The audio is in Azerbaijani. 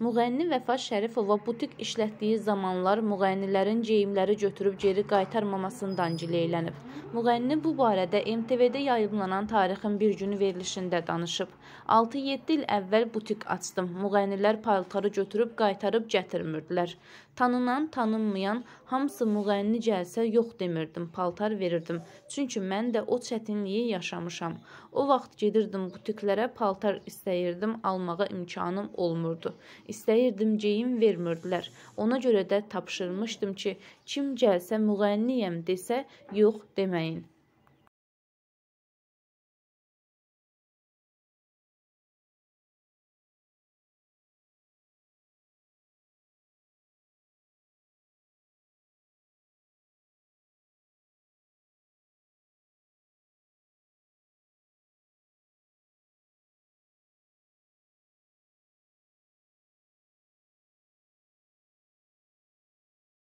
Müğənni Vəfa Şərifova butik işlətdiyi zamanlar müğənnilərin geyimləri götürüb geri qaytarmamasından gileylənib. Müğənni bu barədə MTV-də yayımlanan tarixin bir günü verilişində danışıb. 6-7 il əvvəl butik açdım. Müğənnilər paltarı götürüb qaytarıb gətirmirdilər. Tanınan, tanınmayan, hamısı müğənni gəlsə yox demirdim, paltar verirdim. Çünki mən də o çətinliyi yaşamışam. O vaxt gedirdim butiklərə, paltar istəyirdim, almağa imkanım olmurdu. İstəyirdim geyim vermirdilər. Ona görə də tapşırmışdım ki, kim gəlsə müğənniyəm desə, yox deməyin.